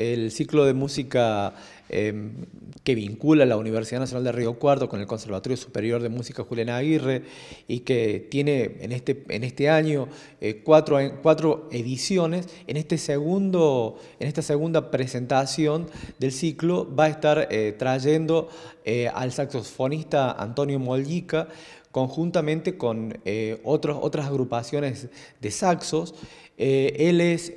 el ciclo de música Em, que vincula la Universidad Nacional de Río Cuarto con el Conservatorio Superior de Música Julián Aguirre y que tiene en este, en este año eh, cuatro, cuatro ediciones. En, este segundo, en esta segunda presentación del ciclo va a estar eh, trayendo eh, al saxofonista Antonio Mollica conjuntamente con otros, otras agrupaciones de saxos. él es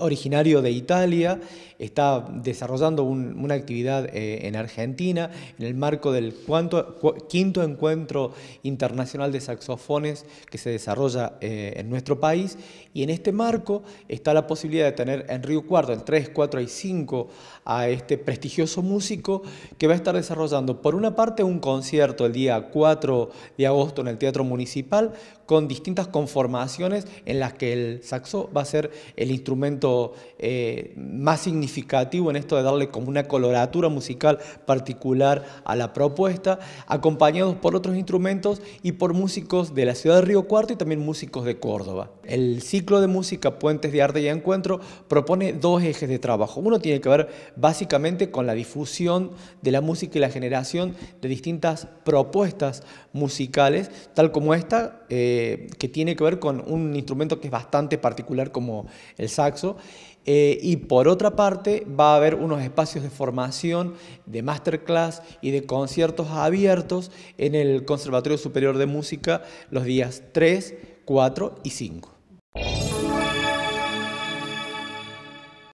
originario de Italia, está desarrollando una actividad eh, en Argentina en el marco del cuanto, quinto encuentro internacional de saxofones que se desarrolla eh, en nuestro país y en este marco está la posibilidad de tener en Río Cuarto, en 3, 4 y 5 a este prestigioso músico que va a estar desarrollando por una parte un concierto el día 4 de agosto en el Teatro Municipal con distintas conformaciones en las que el saxo va a ser el instrumento eh, más significativo en esto de darle como una coloración musical particular a la propuesta, acompañados por otros instrumentos y por músicos de la ciudad de Río Cuarto y también músicos de Córdoba. El ciclo de música Puentes de Arte y Encuentro propone dos ejes de trabajo. Uno tiene que ver básicamente con la difusión de la música y la generación de distintas propuestas musicales, tal como esta, eh, que tiene que ver con un instrumento que es bastante particular como el saxo. Eh, y por otra parte va a haber unos espacios de formación, de masterclass y de conciertos abiertos en el Conservatorio Superior de Música los días 3, 4 y 5.